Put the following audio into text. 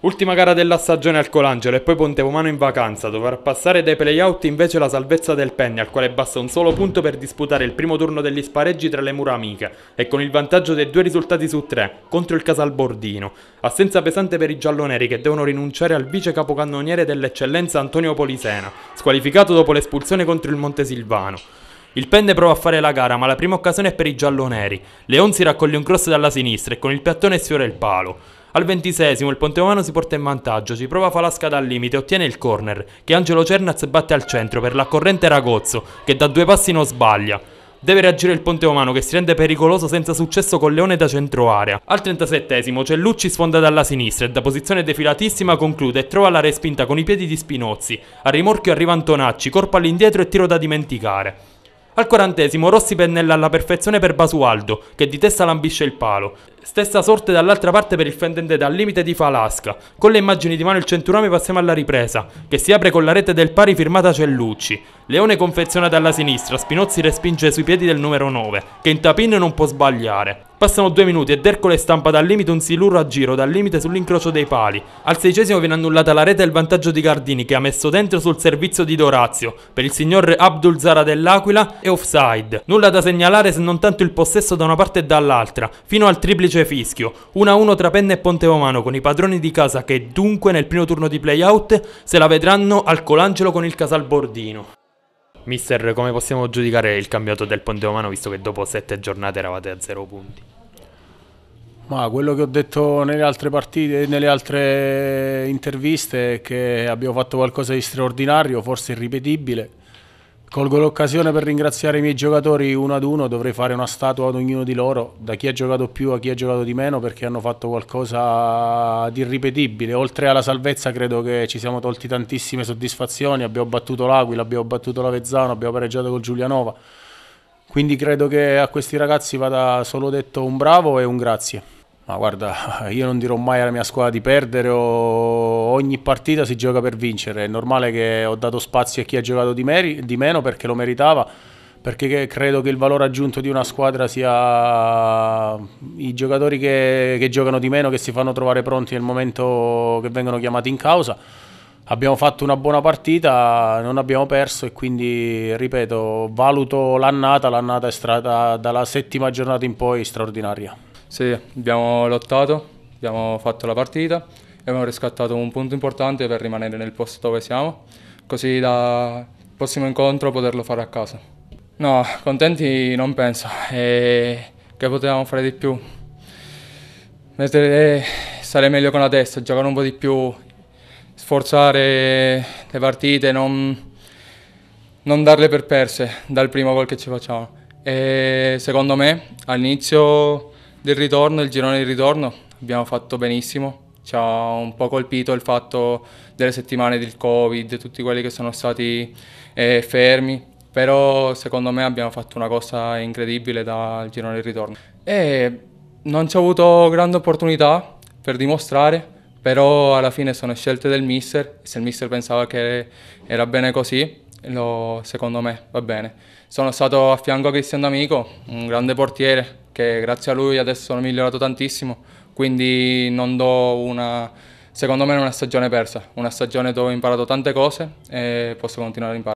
Ultima gara della stagione al Colangelo e poi Pontevomano in vacanza, dovrà passare dai playout invece la salvezza del Penny al quale basta un solo punto per disputare il primo turno degli spareggi tra le mura amiche e con il vantaggio dei due risultati su tre contro il Casalbordino. Assenza pesante per i gialloneri che devono rinunciare al vice capocannoniere dell'eccellenza Antonio Polisena, squalificato dopo l'espulsione contro il Montesilvano. Il Penne prova a fare la gara, ma la prima occasione è per i gialloneri. Leon si raccoglie un cross dalla sinistra e con il piattone sfiora il palo. Al ventisesimo il Pontevano si porta in vantaggio, ci prova Falasca dal limite, e ottiene il corner, che Angelo Cernaz batte al centro per l'accorrente Ragozzo, che da due passi non sbaglia. Deve reagire il Ponteomano che si rende pericoloso senza successo con Leone da centroarea. Al 37esimo Cellucci sfonda dalla sinistra e da posizione defilatissima conclude e trova la respinta con i piedi di Spinozzi. A rimorchio arriva Antonacci, corpo all'indietro e tiro da dimenticare. Al quarantesimo Rossi pennella alla perfezione per Basualdo, che di testa lambisce il palo. Stessa sorte dall'altra parte per il Fendente dal limite di Falasca. Con le immagini di mano il Centurami passiamo alla ripresa, che si apre con la rete del pari firmata Cellucci. Leone confeziona alla sinistra, Spinozzi respinge sui piedi del numero 9, che in tapin non può sbagliare. Passano due minuti e Dercole stampa dal limite un silurro a giro, dal limite sull'incrocio dei pali. Al sedicesimo viene annullata la rete e il vantaggio di Gardini che ha messo dentro sul servizio di Dorazio, per il signor Abdul Zara dell'Aquila e offside. Nulla da segnalare se non tanto il possesso da una parte e dall'altra, fino al triplice duplice fischio, 1-1 tra Penne e Ponteomano con i padroni di casa che dunque nel primo turno di playout se la vedranno al Colangelo con il Casal Bordino. Mister, come possiamo giudicare il cambiato del Ponteomano visto che dopo 7 giornate eravate a 0 punti? Ma quello che ho detto nelle altre partite, nelle altre interviste è che abbiamo fatto qualcosa di straordinario, forse irripetibile Colgo l'occasione per ringraziare i miei giocatori uno ad uno, dovrei fare una statua ad ognuno di loro, da chi ha giocato più a chi ha giocato di meno, perché hanno fatto qualcosa di irripetibile. Oltre alla salvezza credo che ci siamo tolti tantissime soddisfazioni, abbiamo battuto l'Aquila, abbiamo battuto l'Avezzano, abbiamo pareggiato con Giulianova. Quindi credo che a questi ragazzi vada solo detto un bravo e un grazie. Ma guarda, io non dirò mai alla mia squadra di perdere, ogni partita si gioca per vincere, è normale che ho dato spazio a chi ha giocato di, meri, di meno perché lo meritava, perché credo che il valore aggiunto di una squadra sia i giocatori che, che giocano di meno, che si fanno trovare pronti nel momento che vengono chiamati in causa. Abbiamo fatto una buona partita, non abbiamo perso e quindi, ripeto, valuto l'annata, l'annata è stata dalla settima giornata in poi straordinaria. Sì, abbiamo lottato, abbiamo fatto la partita e abbiamo riscattato un punto importante per rimanere nel posto dove siamo, così dal prossimo incontro poterlo fare a casa. No, contenti non penso, e che potevamo fare di più. Mettere, stare meglio con la testa, giocare un po' di più, sforzare le partite, non, non darle per perse dal primo gol che ci facciamo. E secondo me all'inizio del ritorno, il girone di ritorno, abbiamo fatto benissimo. Ci ha un po' colpito il fatto delle settimane del Covid, tutti quelli che sono stati eh, fermi, però secondo me abbiamo fatto una cosa incredibile dal girone di ritorno. E non ci ho avuto grande opportunità per dimostrare, però alla fine sono scelte del mister, se il mister pensava che era bene così, lo, secondo me va bene. Sono stato a fianco a Cristian D'Amico, un grande portiere, che grazie a lui adesso hanno migliorato tantissimo, quindi non do una, secondo me è una stagione persa, una stagione dove ho imparato tante cose e posso continuare a imparare.